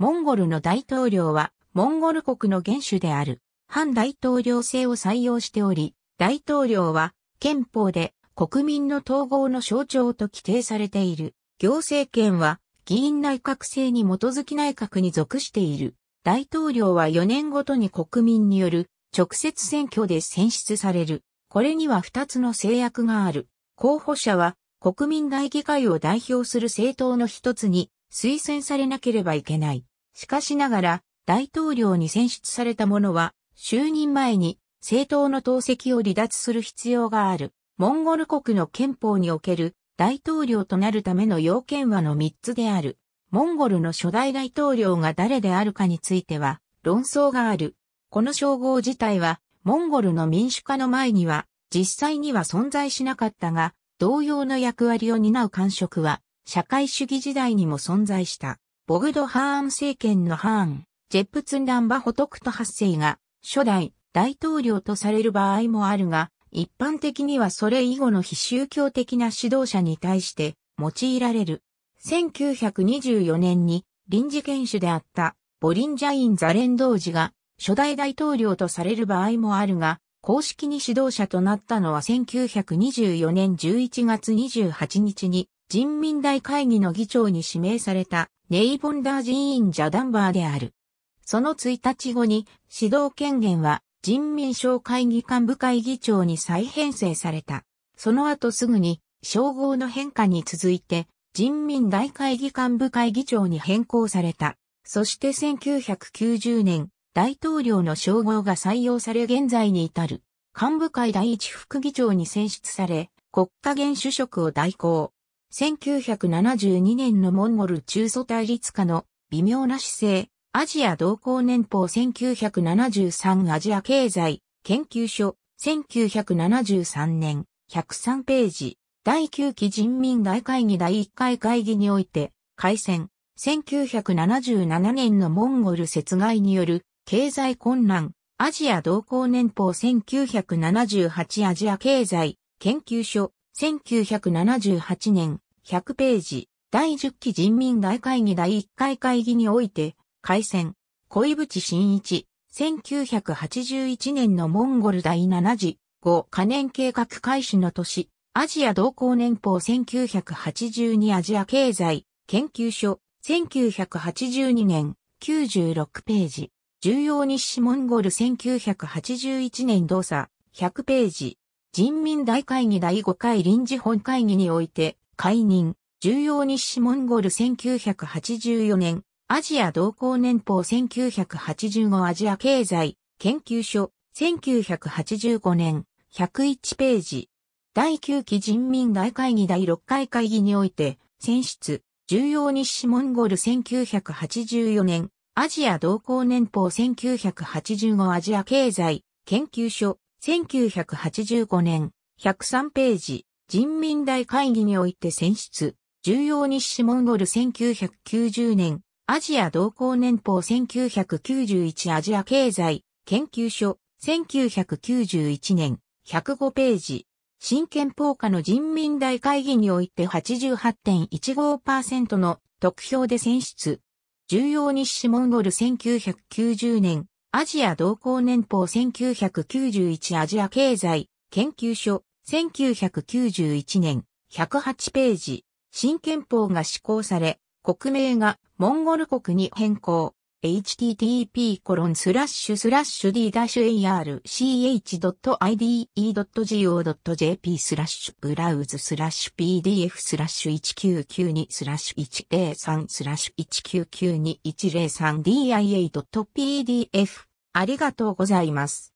モンゴルの大統領は、モンゴル国の元首である、反大統領制を採用しており、大統領は、憲法で国民の統合の象徴と規定されている。行政権は、議員内閣制に基づき内閣に属している。大統領は4年ごとに国民による直接選挙で選出される。これには2つの制約がある。候補者は国民大議会を代表する政党の一つに推薦されなければいけない。しかしながら、大統領に選出された者は、就任前に政党の党籍を離脱する必要がある。モンゴル国の憲法における大統領となるための要件はの3つである。モンゴルの初代大統領が誰であるかについては論争がある。この称号自体はモンゴルの民主化の前には実際には存在しなかったが同様の役割を担う官職は社会主義時代にも存在した、ボグド・ハーン政権のハーン、ジェプツンダンバ・ホトクト8世が、初代大統領とされる場合もあるが、一般的にはそれ以後の非宗教的な指導者に対して用いられる。1924年に臨時研修であったボリンジャイン・ザレンドージが初代大統領とされる場合もあるが、公式に指導者となったのは1924年11月28日に人民大会議の議長に指名されたネイボンダー人員ジャダンバーである。その1日後に指導権限は人民省会議幹部会議長に再編成された。その後すぐに称号の変化に続いて人民大会議幹部会議長に変更された。そして1990年大統領の称号が採用され現在に至る幹部会第一副議長に選出され国家元首職を代行。1972年のモンゴル中祖対立下の微妙な姿勢、アジア同行年報1973アジア経済研究所1973年103ページ第9期人民大会議第1回会議において開戦1977年のモンゴル雪害による経済混乱アジア同行年報1978アジア経済研究所1978年、100ページ、第10期人民大会議第1回会議において、開戦、小井淵真一、1981年のモンゴル第7次、5可燃計画開始の年、アジア同行年報1982アジア経済研究所1982年96ページ重要日誌モンゴル1981年動作100ページ人民大会議第5回臨時本会議において、解任、重要日誌モンゴル1984年、アジア同行年報1985アジア経済、研究所、1985年、101ページ。第9期人民大会議第6回会議において、選出、重要日誌モンゴル1984年、アジア同行年報1985アジア経済、研究所、1985年、103ページ、人民大会議において選出、重要日誌モンゴル1990年、アジア同行年報1991アジア経済研究所1991年105ページ新憲法下の人民大会議において88.15%の得票で選出。重要日誌モンゴル1990年アジア同行年報1991アジア経済研究所1991年108ページ新憲法が施行され国名がモンゴル国に変更 http://d-arch.ide.go.jp スラッシュブラウズスラッシュ pdf スラッシュ1992スラッシュ103スラッシュ 1992103dia.pdf ありがとうございます。